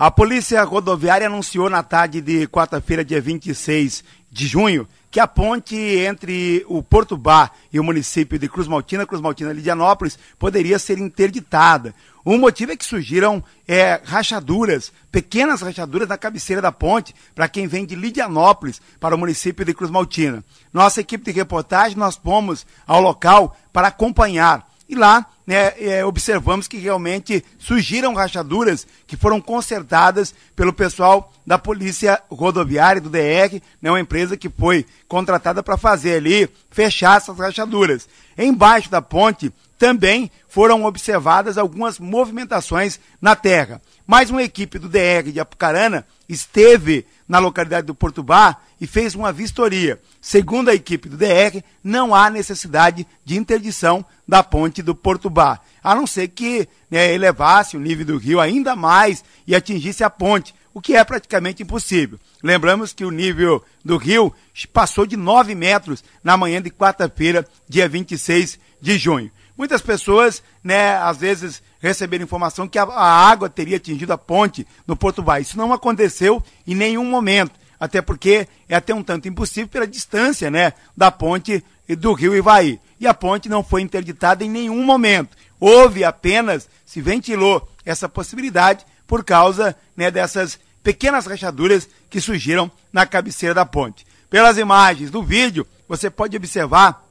A Polícia Rodoviária anunciou na tarde de quarta-feira, dia 26 de junho, que a ponte entre o Porto Bar e o município de Cruz Maltina, Cruz Maltina Lidianópolis, poderia ser interditada. O motivo é que surgiram é, rachaduras, pequenas rachaduras na cabeceira da ponte, para quem vem de Lidianópolis para o município de Cruz Maltina. Nossa equipe de reportagem, nós fomos ao local para acompanhar e lá né, é, observamos que realmente surgiram rachaduras que foram consertadas pelo pessoal da Polícia Rodoviária do DR, né, uma empresa que foi contratada para fazer ali, fechar essas rachaduras. Embaixo da ponte também foram observadas algumas movimentações na terra. Mais uma equipe do DR de Apucarana esteve na localidade do Porto Bar e fez uma vistoria. Segundo a equipe do DR, não há necessidade de interdição da ponte do Porto Bar, a não ser que né, elevasse o nível do rio ainda mais e atingisse a ponte, o que é praticamente impossível. Lembramos que o nível do rio passou de 9 metros na manhã de quarta-feira, dia 26 de junho. Muitas pessoas, né, às vezes receberam informação que a, a água teria atingido a ponte no Porto Bar. Isso não aconteceu em nenhum momento até porque é até um tanto impossível pela distância né, da ponte do rio Ivaí. E a ponte não foi interditada em nenhum momento. Houve apenas, se ventilou essa possibilidade por causa né, dessas pequenas rachaduras que surgiram na cabeceira da ponte. Pelas imagens do vídeo, você pode observar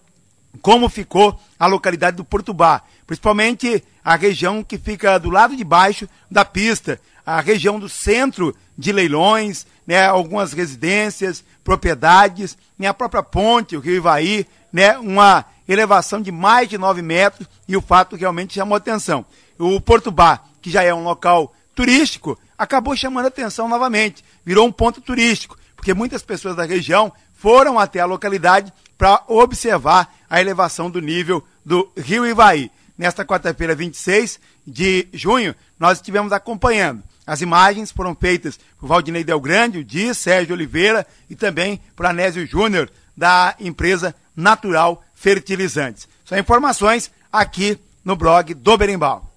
como ficou a localidade do Portubá, principalmente a região que fica do lado de baixo da pista, a região do centro de leilões, né, algumas residências, propriedades, né, a própria ponte, o Rio Ivaí, né, uma elevação de mais de 9 metros e o fato realmente chamou atenção. O Porto Bar, que já é um local turístico, acabou chamando atenção novamente, virou um ponto turístico, porque muitas pessoas da região foram até a localidade para observar a elevação do nível do Rio Ivaí. Nesta quarta-feira, 26 de junho, nós estivemos acompanhando as imagens foram feitas por Valdinei Del Grande, o Di, Sérgio Oliveira e também por Anésio Júnior, da empresa Natural Fertilizantes. São informações aqui no blog do Berimbau.